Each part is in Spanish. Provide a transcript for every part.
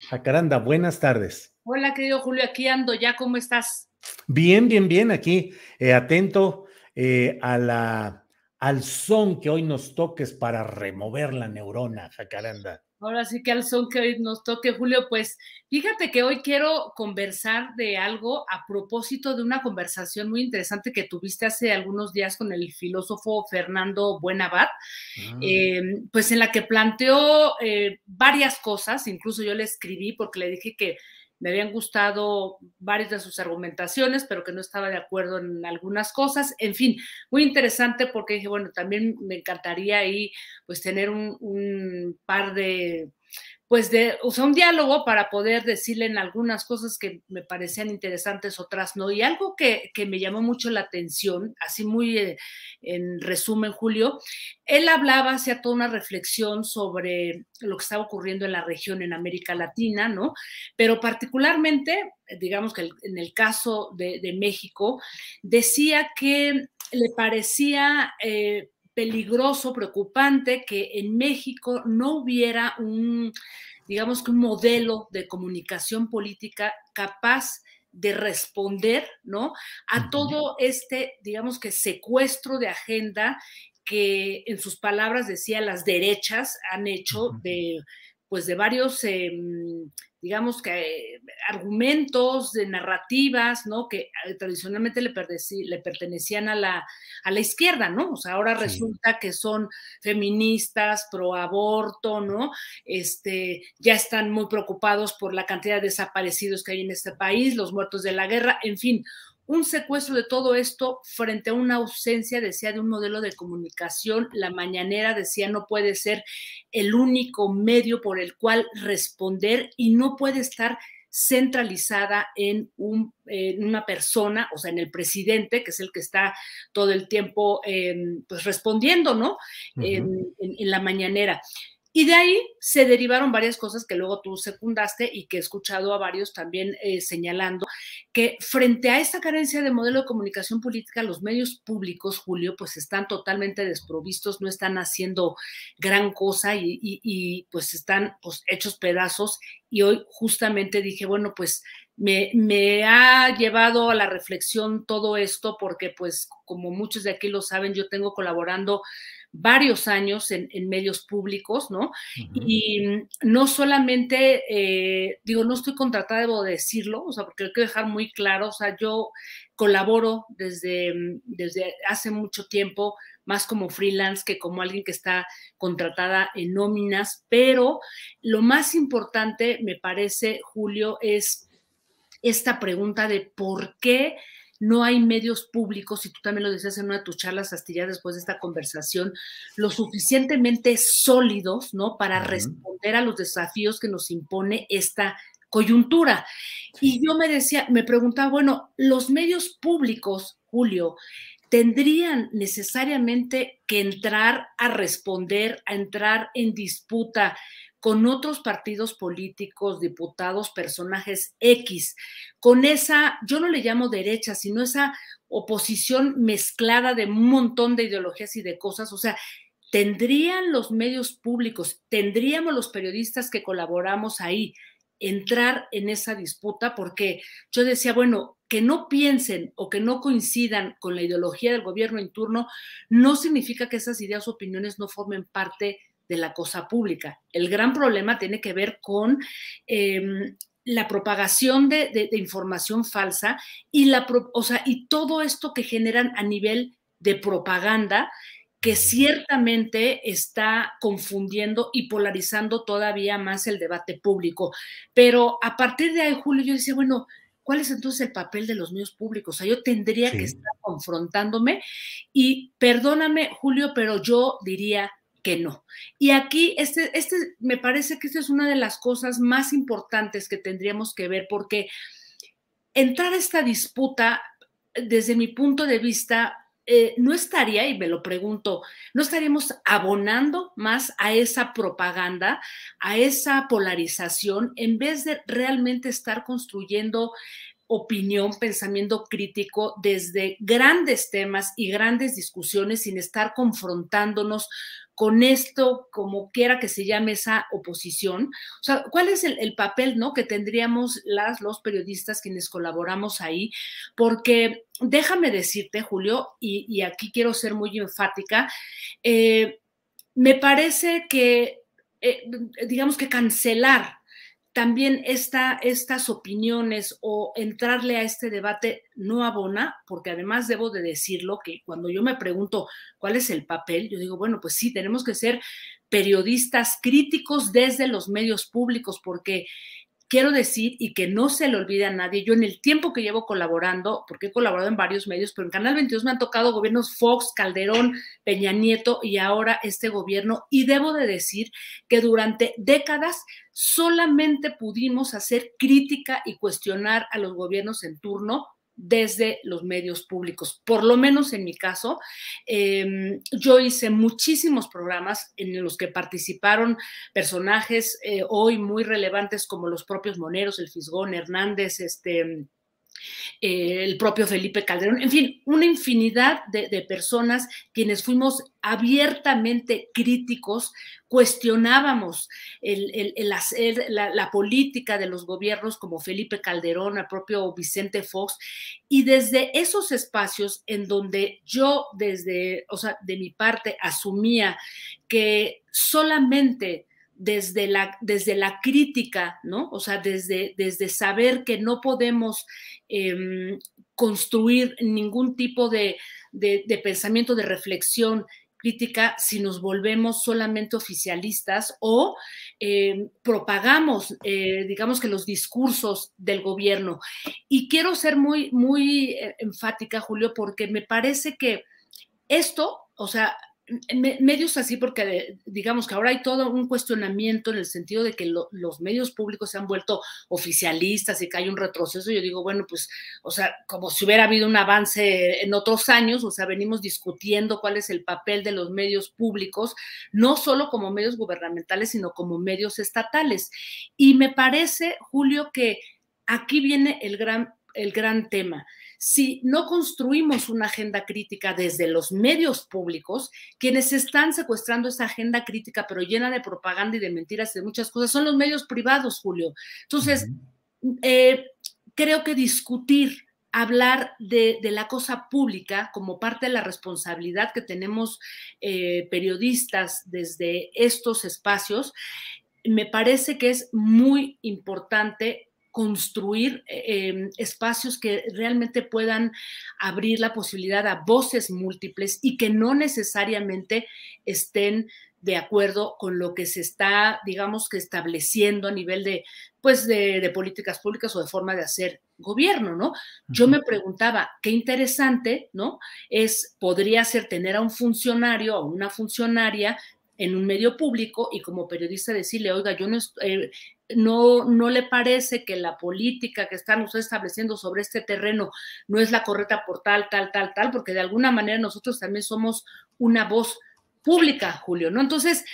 Jacaranda, ah, buenas tardes. Hola, querido Julio, aquí ando ya, ¿cómo estás? Bien, bien, bien, aquí eh, atento eh, a la, al son que hoy nos toques para remover la neurona, Jacaranda. Ahora sí que al son que hoy nos toque, Julio, pues fíjate que hoy quiero conversar de algo a propósito de una conversación muy interesante que tuviste hace algunos días con el filósofo Fernando Buenabad, ah. em, pues en la que planteó eh, varias cosas, incluso yo le escribí porque le dije que me habían gustado varias de sus argumentaciones, pero que no estaba de acuerdo en algunas cosas. En fin, muy interesante porque dije, bueno, también me encantaría ahí pues tener un, un par de pues de, o sea, un diálogo para poder decirle en algunas cosas que me parecían interesantes, otras no. Y algo que, me llamó mucho la atención, así muy eh, en resumen, Julio, él hablaba, hacía toda una reflexión sobre lo que estaba ocurriendo en la región en América Latina, ¿no? Pero particularmente, digamos que en el caso de, México, decía que le parecía... Eh, peligroso, preocupante que en México no hubiera un, digamos que un modelo de comunicación política capaz de responder, ¿no? A todo este, digamos que secuestro de agenda que en sus palabras decía las derechas han hecho de, pues de varios... Em, digamos que eh, argumentos de narrativas, ¿no? Que eh, tradicionalmente le, pertenecían a la, a la izquierda, ¿no? O sea, ahora resulta que son feministas, pro aborto, ¿no? Este, ya están muy preocupados por la cantidad de desaparecidos que hay en este país, los muertos de la guerra, en fin, un secuestro de todo esto frente a una ausencia, decía, de un modelo de comunicación. La mañanera decía, no puede ser el único medio por el cual responder y no puede estar centralizada en, una persona, o sea, en el presidente, que es el que está todo el tiempo em, pues respondiendo, ¿no? en la mañanera. Y de ahí se derivaron varias cosas que luego tú secundaste y que he escuchado a varios también eh, señalando, que frente a esta carencia de modelo de comunicación política, los medios públicos, Julio, pues están totalmente desprovistos, no están haciendo gran cosa y, pues están pues, hechos pedazos. Y hoy justamente dije, bueno, pues me, ha llevado a la reflexión todo esto porque pues como muchos de aquí lo saben, yo tengo colaborando varios años en, medios públicos, ¿no? Y mm, no solamente, eh, digo, no estoy contratada, debo decirlo, o sea, porque hay que dejar muy claro, o sea, yo colaboro desde, mm, desde hace mucho tiempo, más como freelance que como alguien que está contratada en nóminas, pero lo más importante, me parece, Julio, es esta pregunta de por qué no hay medios públicos, y tú también lo decías en una de tus charlas, Astilla, después de esta conversación, lo suficientemente sólidos, ¿no? Para responder a los desafíos que nos impone esta coyuntura. Y yo me decía, me preguntaba, bueno, los medios públicos, Julio, tendrían necesariamente que entrar a responder, a entrar en disputa con otros partidos políticos, diputados, personajes X, con esa, yo no le llamo derecha, sino esa oposición mezclada de un montón de ideologías y de cosas, o sea, tendrían los medios públicos, tendríamos los periodistas que colaboramos ahí, entrar en esa disputa, porque yo decía, bueno, que no piensen o que no coincidan con la ideología del gobierno en turno, no significa que esas ideas o opiniones no formen parte de la cosa pública. El gran problema tiene que ver con em, la propagación de, información falsa y, la, y todo esto que generan a nivel de propaganda que ciertamente está confundiendo y polarizando todavía más el debate público. Pero a partir de ahí, Julio, yo decía, bueno, ¿cuál es entonces el papel de los medios públicos? O sea, yo tendría que estar confrontándome y perdóname, Julio, pero yo diría, que no. Y aquí, este, este, me parece que esta es una de las cosas más importantes que tendríamos que ver, porque entrar a esta disputa, desde mi punto de vista, eh, no estaría, y me lo pregunto, ¿no estaríamos abonando más a esa propaganda, a esa polarización, en vez de realmente estar construyendo opinión, pensamiento crítico desde grandes temas y grandes discusiones sin estar confrontándonos con esto, como quiera que se llame esa oposición. O sea, ¿cuál es el, papel ¿no? que tendríamos las, los periodistas quienes colaboramos ahí? Porque déjame decirte, Julio, y, aquí quiero ser muy enfática, eh, me parece que, eh, digamos que cancelar también estas opiniones o entrarle a este debate no abona, porque además debo de decirlo que cuando yo me pregunto cuál es el papel, yo digo, bueno, pues sí, tenemos que ser periodistas críticos desde los medios públicos, porque quiero decir y que no se le olvide a nadie, yo en el tiempo que llevo colaborando, porque he colaborado en varios medios, pero en Canal 22 me han tocado gobiernos Fox, Calderón, Peña Nieto y ahora este gobierno, y debo de decir que durante décadas solamente pudimos hacer crítica y cuestionar a los gobiernos en turno desde los medios públicos. Por lo menos en mi caso, em, yo hice muchísimos programas en los que participaron personajes eh, hoy muy relevantes como los propios Moneros, el Fisgón, Hernández, este... Eh, el propio Felipe Calderón, en fin, una infinidad de, personas quienes fuimos abiertamente críticos, cuestionábamos la, política de los gobiernos como Felipe Calderón, el propio Vicente Fox, y desde esos espacios en donde yo desde, o sea, de mi parte asumía que solamente desde la, desde la crítica, ¿no? O sea, desde, desde saber que no podemos em, construir ningún tipo de, pensamiento, de reflexión crítica si nos volvemos solamente oficialistas o em, propagamos, eh, digamos que los discursos del gobierno. Y quiero ser muy, muy eh, enfática, Julio, porque me parece que esto, o sea, medios así porque eh, digamos que ahora hay todo un cuestionamiento en el sentido de que los medios públicos se han vuelto oficialistas y que hay un retroceso. Yo digo, bueno, pues, o sea, como si hubiera habido un avance en otros años, o sea, venimos discutiendo cuál es el papel de los medios públicos, no solo como medios gubernamentales, sino como medios estatales. Y me parece, Julio, que aquí viene el gran, el gran tema si no construimos una agenda crítica desde los medios públicos, quienes están secuestrando esa agenda crítica, pero llena de propaganda y de mentiras y de muchas cosas, son los medios privados, Julio. Entonces, eh, creo que discutir hablar de, la cosa pública como parte de la responsabilidad que tenemos eh, periodistas desde estos espacios, me parece que es muy importante construir eh, em, espacios que realmente puedan abrir la posibilidad a voces múltiples y que no necesariamente estén de acuerdo con lo que se está, digamos que estableciendo a nivel de, pues, de, políticas públicas o de forma de hacer gobierno, ¿no? Yo me preguntaba, qué interesante, ¿no? Es, podría ser tener a un funcionario o una funcionaria en un medio público y como periodista decirle, oiga, yo no, eh, no, no le parece que la política que están ustedes estableciendo sobre este terreno no es la correcta por tal, tal, tal, tal, porque de alguna manera nosotros también somos una voz pública, Julio, ¿no? Entonces,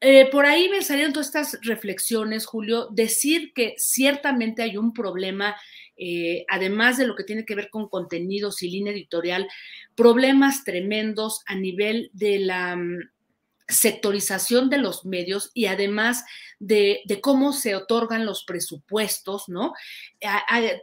eh, por ahí me salieron todas estas reflexiones, Julio, decir que ciertamente hay un problema, eh, además de lo que tiene que ver con contenidos y línea editorial, problemas tremendos a nivel de la mm, sectorización de los medios y además de, cómo se otorgan los presupuestos, ¿no?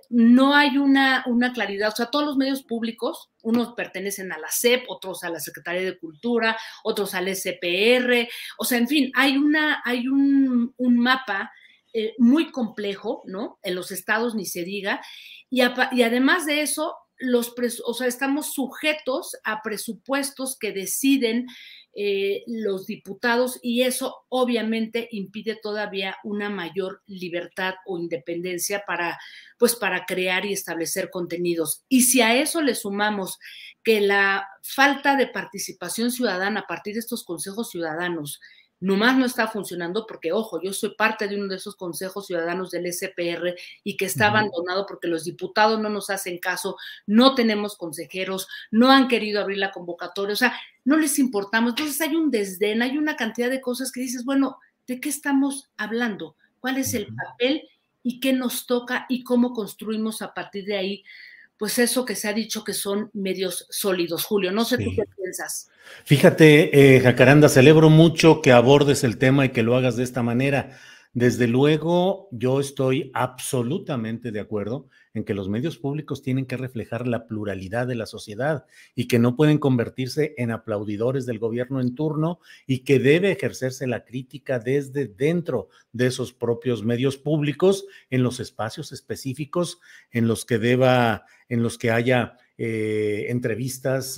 No hay una, una, claridad, o sea, todos los medios públicos, unos pertenecen a la CEP, otros a la Secretaría de Cultura, otros al SPR, o sea, en fin, hay, una, hay un, mapa eh, muy complejo, ¿no? En los estados ni se diga, y, y además de eso, los, o sea, estamos sujetos a presupuestos que deciden eh, los diputados y eso obviamente impide todavía una mayor libertad o independencia para, pues, para crear y establecer contenidos. Y si a eso le sumamos que la falta de participación ciudadana a partir de estos consejos ciudadanos, nomás no está funcionando porque, ojo, yo soy parte de uno de esos consejos ciudadanos del SPR y que está abandonado porque los diputados no nos hacen caso, no tenemos consejeros, no han querido abrir la convocatoria, o sea, no les importamos. Entonces hay un desdén, hay una cantidad de cosas que dices, bueno, ¿de qué estamos hablando? ¿Cuál es el papel y qué nos toca y cómo construimos a partir de ahí pues eso que se ha dicho que son medios sólidos. Julio, no sé tú qué piensas. Fíjate, eh, Jacaranda, celebro mucho que abordes el tema y que lo hagas de esta manera. Desde luego, yo estoy absolutamente de acuerdo en que los medios públicos tienen que reflejar la pluralidad de la sociedad y que no pueden convertirse en aplaudidores del gobierno en turno y que debe ejercerse la crítica desde dentro de esos propios medios públicos en los espacios específicos en los que deba, en los que haya eh, entrevistas,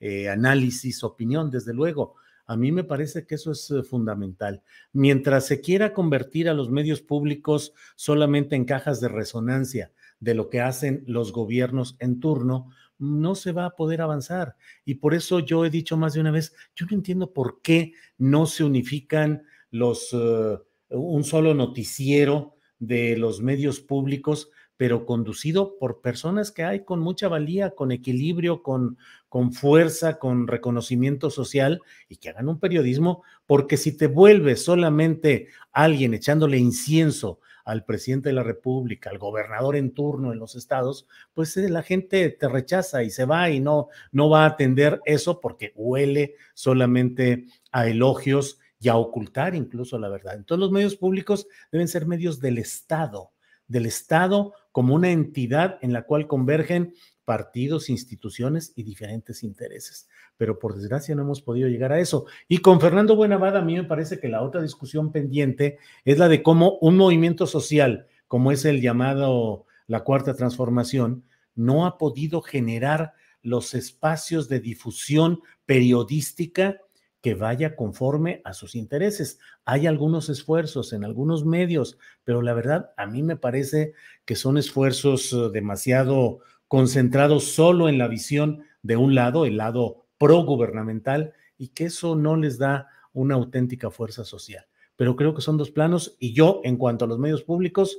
eh, análisis, opinión, desde luego a mí me parece que eso es eh, fundamental. Mientras se quiera convertir a los medios públicos solamente en cajas de resonancia de lo que hacen los gobiernos en turno, no se va a poder avanzar. Y por eso yo he dicho más de una vez, yo no entiendo por qué no se unifican los, eh, un solo noticiero de los medios públicos pero conducido por personas que hay con mucha valía, con equilibrio, con, con fuerza, con reconocimiento social y que hagan un periodismo, porque si te vuelves solamente alguien echándole incienso al presidente de la República, al gobernador en turno en los estados, pues eh, la gente te rechaza y se va y no, no va a atender eso porque huele solamente a elogios y a ocultar incluso la verdad. Entonces los medios públicos deben ser medios del Estado, del Estado como una entidad en la cual convergen partidos, instituciones y diferentes intereses. Pero por desgracia no hemos podido llegar a eso. Y con Fernando Buenavada, a mí me parece que la otra discusión pendiente es la de cómo un movimiento social, como es el llamado la Cuarta Transformación, no ha podido generar los espacios de difusión periodística que vaya conforme a sus intereses. Hay algunos esfuerzos en algunos medios, pero la verdad a mí me parece que son esfuerzos eh, demasiado concentrados solo en la visión de un lado, el lado progubernamental, y que eso no les da una auténtica fuerza social. Pero creo que son dos planos y yo, en cuanto a los medios públicos,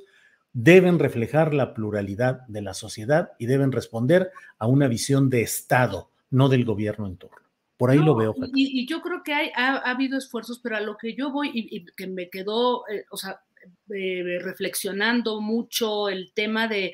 deben reflejar la pluralidad de la sociedad y deben responder a una visión de Estado, no del gobierno en torno. Por ahí lo veo. Y, yo creo que ha, habido esfuerzos, pero a lo que yo voy y, que me quedó, eh, eh, reflexionando mucho el tema de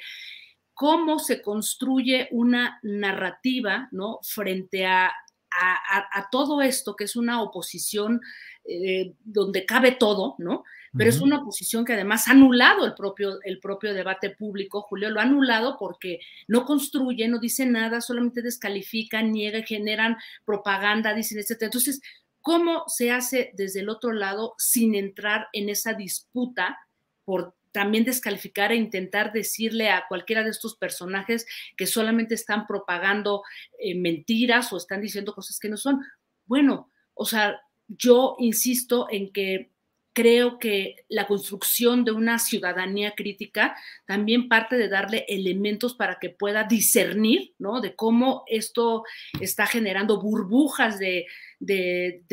cómo se construye una narrativa, ¿no? Frente a, a, todo esto, que es una oposición eh, donde cabe todo, ¿no? pero es una oposición que además ha anulado el propio, el propio debate público, Julio, lo ha anulado porque no construye, no dice nada, solamente descalifica, niega, generan propaganda, dicen, etcétera. Entonces, ¿cómo se hace desde el otro lado sin entrar en esa disputa por también descalificar e intentar decirle a cualquiera de estos personajes que solamente están propagando eh, mentiras o están diciendo cosas que no son. Bueno, o sea, yo insisto en que creo que la construcción de una ciudadanía crítica también parte de darle elementos para que pueda discernir, ¿no? De cómo esto está generando burbujas de,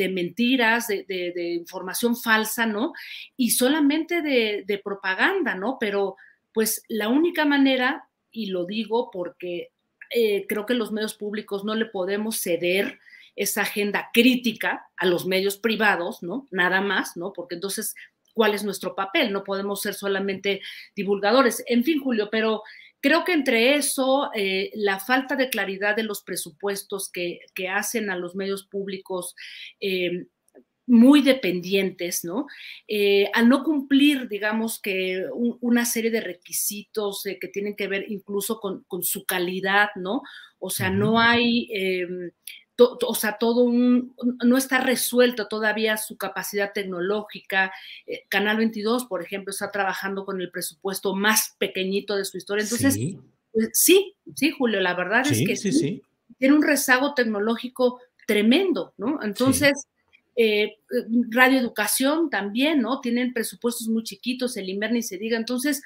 mentiras, de, información falsa, ¿no? Y solamente de propaganda, ¿no? Pero pues la única manera, y lo digo porque eh, creo que los medios públicos no le podemos ceder esa agenda crítica a los medios privados, ¿no? Nada más, ¿no? Porque entonces, ¿cuál es nuestro papel? No podemos ser solamente divulgadores. En fin, Julio, pero creo que entre eso, eh, la falta de claridad de los presupuestos que, hacen a los medios públicos, eh, muy dependientes, ¿no? Eh, al no cumplir, digamos, que una serie de requisitos que tienen que ver incluso con, su calidad, ¿no? O sea, no hay em, o sea, todo un, no está resuelto todavía su capacidad tecnológica. Eh, Canal 22, por ejemplo, está trabajando con el presupuesto más pequeñito de su historia. Entonces, sí, pues, sí, Julio, la verdad es que sí, tiene un rezago tecnológico tremendo, ¿no? Entonces, eh, eh, Radio Educación también, ¿no? Tienen presupuestos muy chiquitos, el invierno y se diga. Entonces,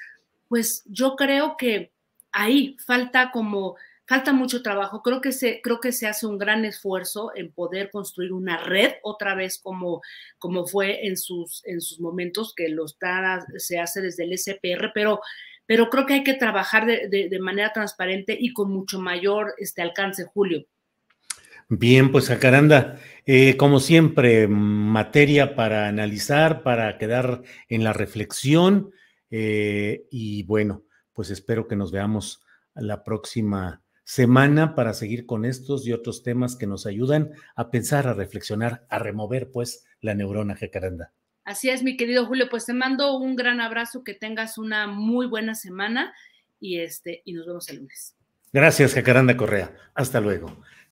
pues yo creo que ahí falta como Falta mucho trabajo, creo que, se, creo que se hace un gran esfuerzo en poder construir una red otra vez como, como fue en sus, en sus momentos, que los se hace desde el SPR, pero pero creo que hay que trabajar de, manera transparente y con mucho mayor este, alcance, Julio. Bien, pues Acaranda, eh, como siempre, materia para analizar, para quedar en la reflexión eh, y bueno, pues espero que nos veamos la próxima semana para seguir con estos y otros temas que nos ayudan a pensar, a reflexionar, a remover pues la neurona jacaranda. Así es, mi querido Julio, pues te mando un gran abrazo, que tengas una muy buena semana y este y nos vemos el lunes. Gracias, Jacaranda Correa. Hasta luego.